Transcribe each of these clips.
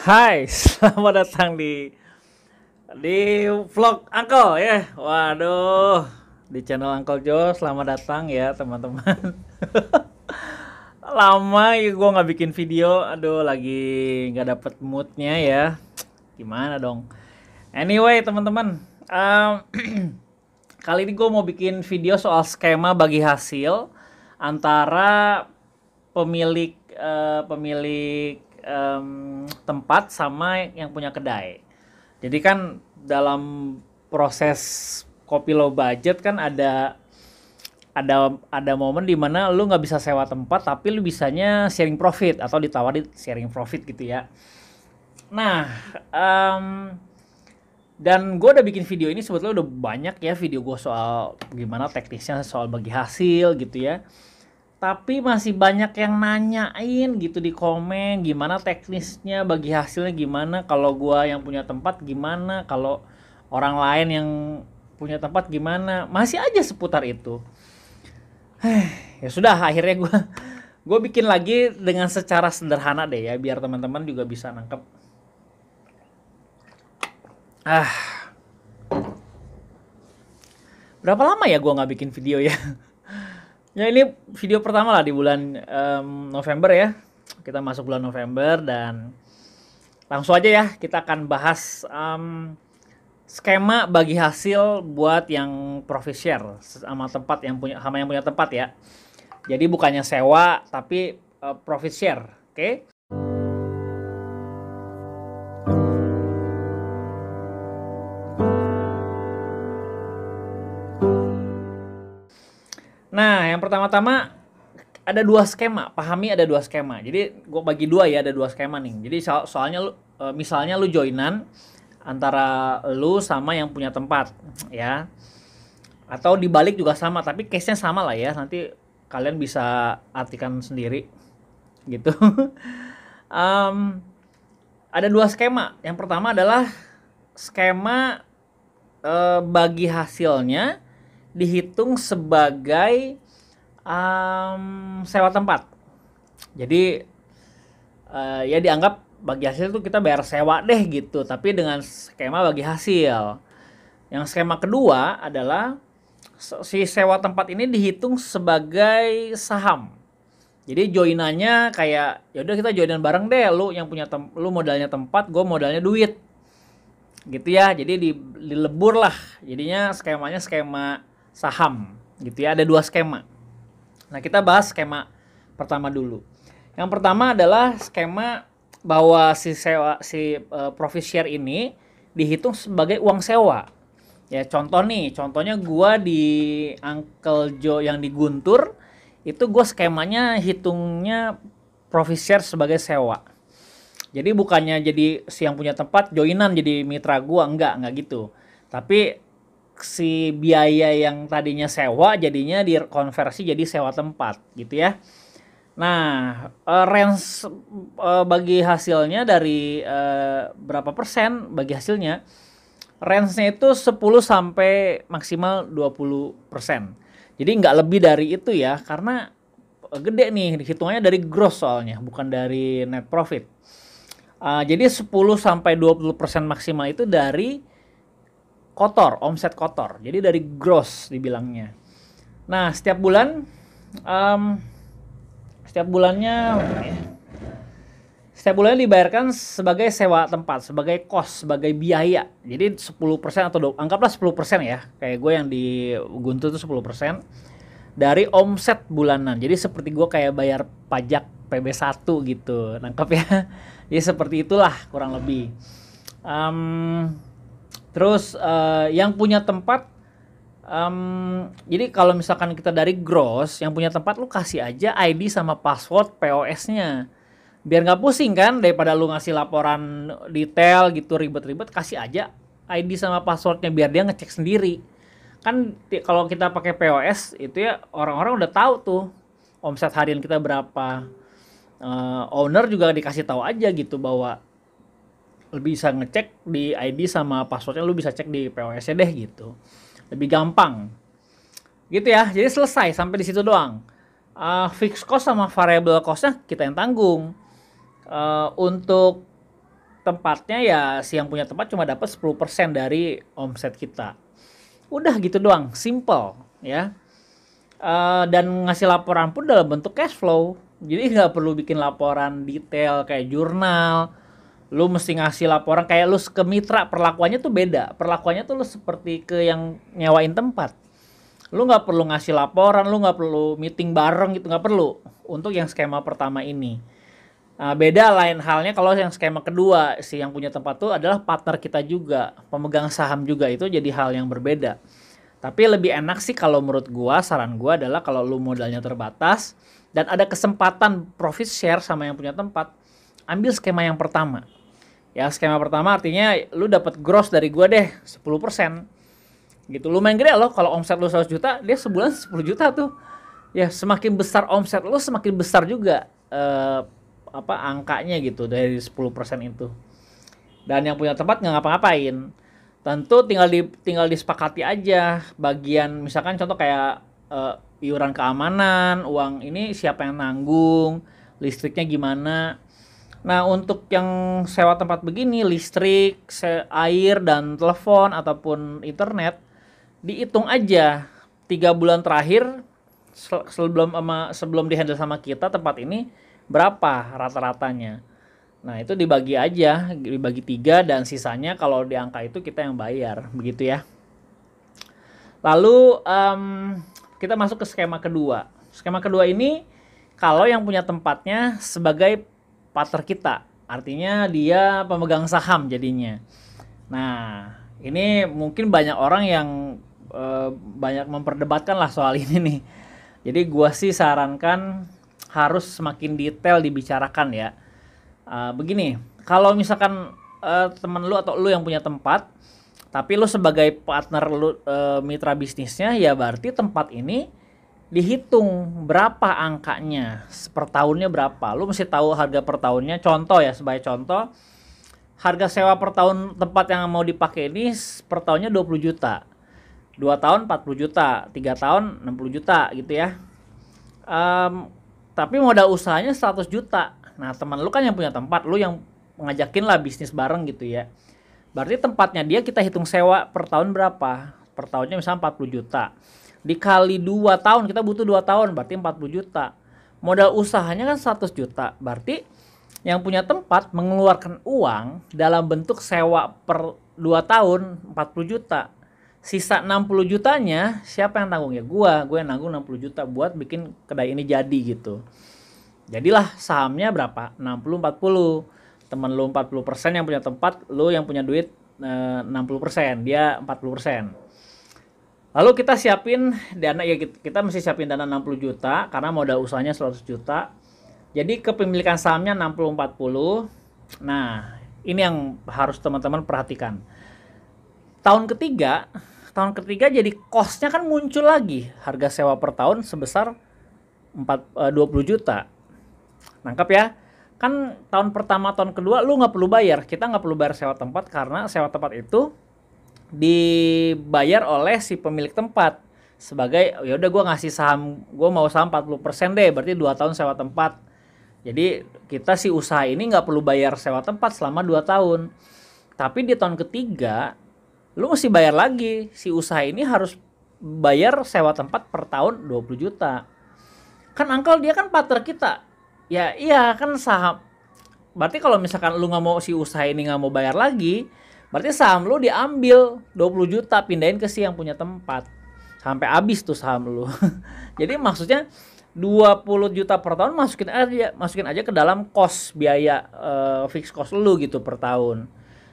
Hai, selamat datang di di vlog Uncle ya. Waduh, di channel Uncle Joe, selamat datang ya teman-teman. Lama ya gue nggak bikin video, aduh lagi nggak dapet moodnya ya. Gimana dong? Anyway teman-teman, um, kali ini gue mau bikin video soal skema bagi hasil antara pemilik uh, pemilik um, tempat sama yang punya kedai. Jadi kan dalam proses kopi low budget kan ada ada ada momen dimana lu nggak bisa sewa tempat tapi lu bisanya sharing profit atau ditawarin sharing profit gitu ya. Nah, um, dan gue udah bikin video ini sebetulnya udah banyak ya video gue soal gimana teknisnya soal bagi hasil gitu ya tapi masih banyak yang nanyain gitu di komen gimana teknisnya bagi hasilnya gimana kalau gua yang punya tempat gimana kalau orang lain yang punya tempat gimana masih aja seputar itu ya sudah akhirnya gua gue bikin lagi dengan secara sederhana deh ya biar teman-teman juga bisa nangkep ah berapa lama ya gue nggak bikin video ya Ya ini video pertama lah di bulan um, November ya. Kita masuk bulan November dan langsung aja ya kita akan bahas um, skema bagi hasil buat yang profit share sama tempat yang punya sama yang punya tempat ya. Jadi bukannya sewa tapi uh, profit share, oke? Okay? yang pertama-tama ada dua skema, pahami ada dua skema. Jadi gue bagi dua ya, ada dua skema nih. Jadi so soalnya lu, e, misalnya lu joinan antara lu sama yang punya tempat, ya. Atau dibalik juga sama, tapi case-nya sama lah ya. Nanti kalian bisa artikan sendiri, gitu. um, ada dua skema. Yang pertama adalah skema uh, bagi hasilnya dihitung sebagai um, sewa tempat. Jadi uh, ya dianggap bagi hasil itu kita bayar sewa deh gitu, tapi dengan skema bagi hasil. Yang skema kedua adalah si sewa tempat ini dihitung sebagai saham. Jadi joinannya kayak yaudah kita joinan bareng deh, lu yang punya tem lu modalnya tempat, gue modalnya duit. Gitu ya. Jadi di dilebur lah. Jadinya skemanya skema saham gitu ya. Ada dua skema. Nah, kita bahas skema pertama dulu. Yang pertama adalah skema bahwa si sewa si uh, e, profit share ini dihitung sebagai uang sewa. Ya, contoh nih, contohnya gua di Uncle Joe yang diguntur itu gue skemanya hitungnya profit share sebagai sewa. Jadi bukannya jadi si yang punya tempat joinan jadi mitra gua enggak, enggak gitu. Tapi si biaya yang tadinya sewa jadinya dikonversi jadi sewa tempat gitu ya. Nah, eh, range eh, bagi hasilnya dari eh, berapa persen bagi hasilnya? Range-nya itu 10 sampai maksimal 20 persen. Jadi nggak lebih dari itu ya, karena gede nih hitungannya dari gross soalnya, bukan dari net profit. Ah, jadi 10 sampai 20 persen maksimal itu dari kotor, omset kotor. Jadi dari gross dibilangnya. Nah, setiap bulan um, setiap bulannya setiap bulannya dibayarkan sebagai sewa tempat, sebagai kos, sebagai biaya. Jadi 10% atau anggaplah 10% ya. Kayak gue yang di Guntur itu 10% dari omset bulanan. Jadi seperti gue kayak bayar pajak PB1 gitu. Nangkep ya. Jadi seperti itulah kurang lebih. Um, Terus uh, yang punya tempat um, jadi kalau misalkan kita dari gross yang punya tempat lu kasih aja ID sama password POS-nya. Biar nggak pusing kan daripada lu ngasih laporan detail gitu ribet-ribet kasih aja ID sama passwordnya biar dia ngecek sendiri. Kan kalau kita pakai POS itu ya orang-orang udah tahu tuh omset harian kita berapa. Uh, owner juga dikasih tahu aja gitu bahwa bisa ngecek di ID sama passwordnya lu bisa cek di POS-nya deh gitu. Lebih gampang. Gitu ya. Jadi selesai sampai di situ doang. Uh, fix cost sama variable costnya kita yang tanggung. Uh, untuk tempatnya ya si yang punya tempat cuma dapat 10% dari omset kita. Udah gitu doang, simple ya. Uh, dan ngasih laporan pun dalam bentuk cash flow. Jadi nggak perlu bikin laporan detail kayak jurnal, lu mesti ngasih laporan kayak lu ke mitra perlakuannya tuh beda perlakuannya tuh lu seperti ke yang nyewain tempat lu nggak perlu ngasih laporan lu nggak perlu meeting bareng gitu nggak perlu untuk yang skema pertama ini nah, beda lain halnya kalau yang skema kedua si yang punya tempat tuh adalah partner kita juga pemegang saham juga itu jadi hal yang berbeda tapi lebih enak sih kalau menurut gua saran gua adalah kalau lu modalnya terbatas dan ada kesempatan profit share sama yang punya tempat ambil skema yang pertama Ya skema pertama artinya lu dapat gross dari gua deh 10% gitu lumayan gede loh kalau omset lu 100 juta dia sebulan 10 juta tuh ya semakin besar omset lu semakin besar juga eh, apa angkanya gitu dari 10% itu dan yang punya tempat nggak ngapa-ngapain tentu tinggal di tinggal disepakati aja bagian misalkan contoh kayak eh, iuran keamanan uang ini siapa yang nanggung listriknya gimana Nah, untuk yang sewa tempat begini, listrik, air dan telepon ataupun internet dihitung aja tiga bulan terakhir sebelum sama sebelum dihandle sama kita tempat ini berapa rata-ratanya. Nah, itu dibagi aja, dibagi tiga dan sisanya kalau di angka itu kita yang bayar, begitu ya. Lalu um, kita masuk ke skema kedua. Skema kedua ini kalau yang punya tempatnya sebagai partner kita. Artinya dia pemegang saham jadinya. Nah, ini mungkin banyak orang yang e, banyak memperdebatkan lah soal ini nih. Jadi gua sih sarankan harus semakin detail dibicarakan ya. E, begini, kalau misalkan e, temen lu atau lu yang punya tempat, tapi lu sebagai partner lu e, mitra bisnisnya ya berarti tempat ini dihitung berapa angkanya per tahunnya berapa lu mesti tahu harga per tahunnya contoh ya sebagai contoh harga sewa per tahun tempat yang mau dipakai ini per tahunnya 20 juta 2 tahun 40 juta 3 tahun 60 juta gitu ya um, tapi modal usahanya 100 juta nah teman lu kan yang punya tempat lu yang ngajakin lah bisnis bareng gitu ya berarti tempatnya dia kita hitung sewa per tahun berapa per tahunnya misalnya 40 juta dikali 2 tahun kita butuh 2 tahun berarti 40 juta modal usahanya kan 100 juta berarti yang punya tempat mengeluarkan uang dalam bentuk sewa per 2 tahun 40 juta sisa 60 jutanya siapa yang tanggung ya gua gue yang nanggung 60 juta buat bikin kedai ini jadi gitu jadilah sahamnya berapa 60 40 temen lu 40% yang punya tempat lu yang punya duit eh, 60% dia 40% Lalu kita siapin dana ya kita mesti siapin dana 60 juta karena modal usahanya 100 juta. Jadi kepemilikan sahamnya 60-40. Nah, ini yang harus teman-teman perhatikan. Tahun ketiga, tahun ketiga jadi kosnya kan muncul lagi harga sewa per tahun sebesar 4, 20 eh, juta. Nangkap ya? Kan tahun pertama, tahun kedua lu nggak perlu bayar. Kita nggak perlu bayar sewa tempat karena sewa tempat itu dibayar oleh si pemilik tempat sebagai ya udah gue ngasih saham gue mau saham 40% deh berarti dua tahun sewa tempat jadi kita si usaha ini nggak perlu bayar sewa tempat selama 2 tahun tapi di tahun ketiga lu mesti bayar lagi si usaha ini harus bayar sewa tempat per tahun 20 juta kan angkel dia kan partner kita ya iya kan saham berarti kalau misalkan lu nggak mau si usaha ini nggak mau bayar lagi Berarti saham lu diambil 20 juta pindahin ke si yang punya tempat. Sampai habis tuh saham lu. Jadi maksudnya 20 juta per tahun masukin aja masukin aja ke dalam kos biaya uh, eh, fix cost lu gitu per tahun.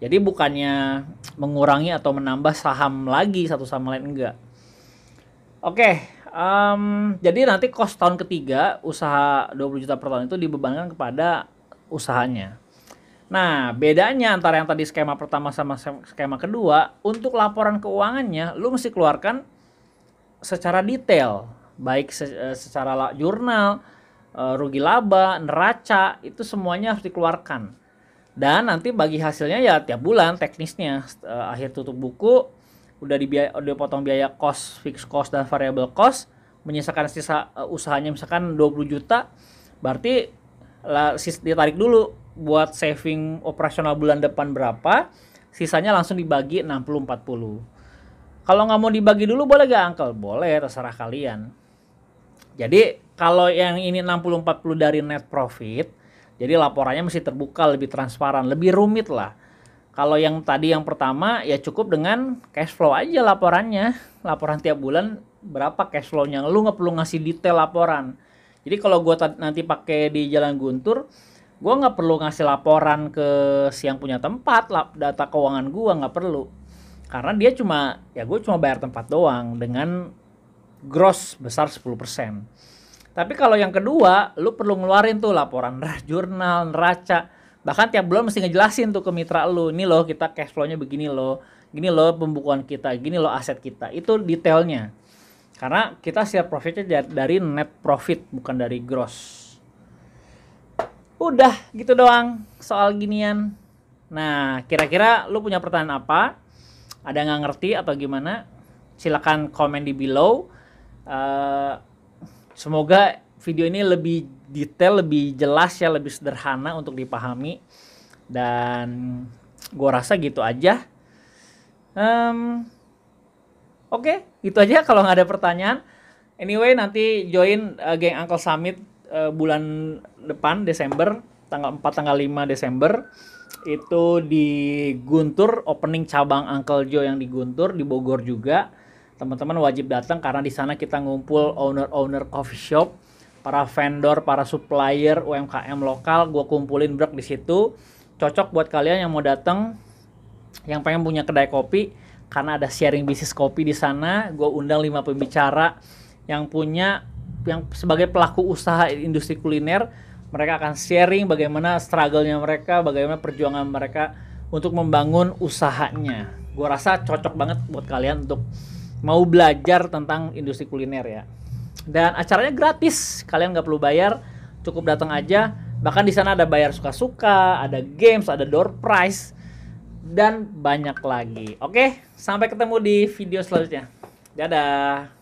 Jadi bukannya mengurangi atau menambah saham lagi satu sama lain enggak. Oke, okay, um, jadi nanti kos tahun ketiga usaha 20 juta per tahun itu dibebankan kepada usahanya. Nah, bedanya antara yang tadi skema pertama sama skema kedua, untuk laporan keuangannya lu mesti keluarkan secara detail, baik eh, secara jurnal, eh, rugi laba, neraca, itu semuanya harus dikeluarkan. Dan nanti bagi hasilnya ya tiap bulan teknisnya eh, akhir tutup buku udah dipotong biaya cost, fixed cost dan variable cost, menyisakan sisa usahanya misalkan 20 juta, berarti lah, ditarik dulu buat saving operasional bulan depan berapa, sisanya langsung dibagi 60-40. Kalau nggak mau dibagi dulu boleh gak Uncle? Boleh, terserah kalian. Jadi kalau yang ini 60-40 dari net profit, jadi laporannya mesti terbuka, lebih transparan, lebih rumit lah. Kalau yang tadi yang pertama ya cukup dengan cash flow aja laporannya. Laporan tiap bulan berapa cash flow-nya. Lu nggak perlu ngasih detail laporan. Jadi kalau gue nanti pakai di Jalan Guntur, gue nggak perlu ngasih laporan ke siang punya tempat lap, data keuangan gue nggak perlu karena dia cuma ya gue cuma bayar tempat doang dengan gross besar 10% tapi kalau yang kedua lu perlu ngeluarin tuh laporan jurnal neraca bahkan tiap bulan mesti ngejelasin tuh ke mitra lu ini loh kita cash flow-nya begini loh gini loh pembukuan kita gini loh aset kita itu detailnya karena kita share profitnya dari net profit bukan dari gross Udah gitu doang soal ginian. Nah, kira-kira lu punya pertanyaan apa? Ada nggak ngerti atau gimana? Silakan komen di below. Uh, semoga video ini lebih detail, lebih jelas ya, lebih sederhana untuk dipahami. Dan gua rasa gitu aja. Um, Oke, okay, itu aja kalau nggak ada pertanyaan. Anyway, nanti join uh, geng Uncle Summit uh, bulan depan Desember tanggal 4 tanggal 5 Desember itu di Guntur opening cabang Uncle Joe yang di Guntur di Bogor juga teman-teman wajib datang karena di sana kita ngumpul owner-owner coffee shop para vendor para supplier UMKM lokal gue kumpulin brek di situ cocok buat kalian yang mau datang yang pengen punya kedai kopi karena ada sharing bisnis kopi di sana gue undang lima pembicara yang punya yang sebagai pelaku usaha industri kuliner mereka akan sharing bagaimana struggle-nya mereka, bagaimana perjuangan mereka untuk membangun usahanya. Gue rasa cocok banget buat kalian untuk mau belajar tentang industri kuliner ya. Dan acaranya gratis, kalian nggak perlu bayar, cukup datang aja. Bahkan di sana ada bayar suka-suka, ada games, ada door prize, dan banyak lagi. Oke, sampai ketemu di video selanjutnya. Dadah.